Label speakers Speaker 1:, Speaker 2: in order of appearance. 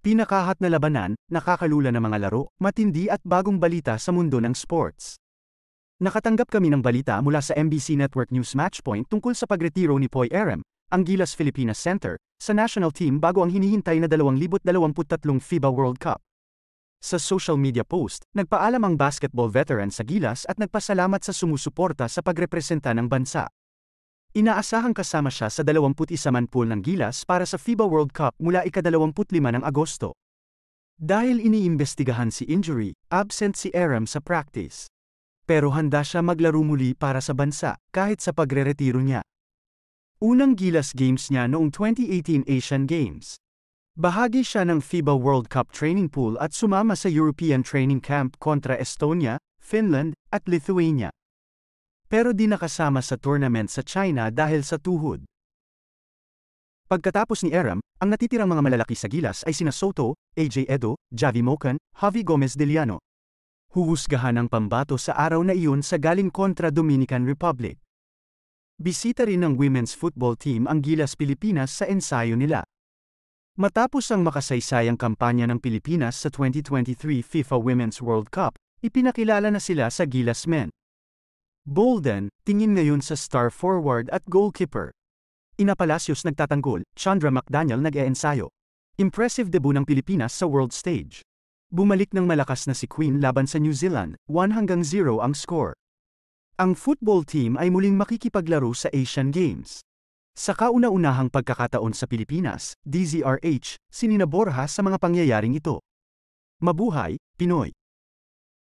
Speaker 1: Pinakahat na labanan, nakakalula na mga laro, matindi at bagong balita sa mundo ng sports. Nakatanggap kami ng balita mula sa MBC Network News Matchpoint tungkol sa pagretiro ni Poy Erem, ang Gilas Filipinas Center, sa national team bago ang hinihintay na 2023 FIBA World Cup. Sa social media post, nagpaalam ang basketball veteran sa Gilas at nagpasalamat sa sumusuporta sa pagrepresenta ng bansa. Inaasahang kasama siya sa 21 man pool ng Gilas para sa FIBA World Cup mula ika-25 ng Agosto. Dahil iniimbestigahan si injury, absent si Aram sa practice. Pero handa siya maglaro muli para sa bansa, kahit sa pagreretiro niya. Unang Gilas Games niya noong 2018 Asian Games. Bahagi siya ng FIBA World Cup Training Pool at sumama sa European Training Camp kontra Estonia, Finland, at Lithuania pero di nakasama sa tournament sa China dahil sa tuhod. Pagkatapos ni Aram, ang natitirang mga malalaki sa Gilas ay sina Soto, AJ Edo, Javi Mocan, Javi Gomez Deliano. Huhusgahan ang pambato sa araw na iyon sa galing kontra Dominican Republic. Bisita rin ng women's football team ang Gilas Pilipinas sa ensayo nila. Matapos ang makasaysayang kampanya ng Pilipinas sa 2023 FIFA Women's World Cup, ipinakilala na sila sa Gilas Men. Bolden, tingin ngayon sa star forward at goalkeeper. Ina Palacios nagtatanggol, Chandra McDaniel nag-eensayo. Impressive debut ng Pilipinas sa world stage. Bumalik ng malakas na si Queen laban sa New Zealand, 1 hanggang 0 ang score. Ang football team ay muling makikipaglaro sa Asian Games. Sa kauna-unahang pagkakataon sa Pilipinas, DZRH, sininaborha sa mga pangyayaring ito. Mabuhay, Pinoy!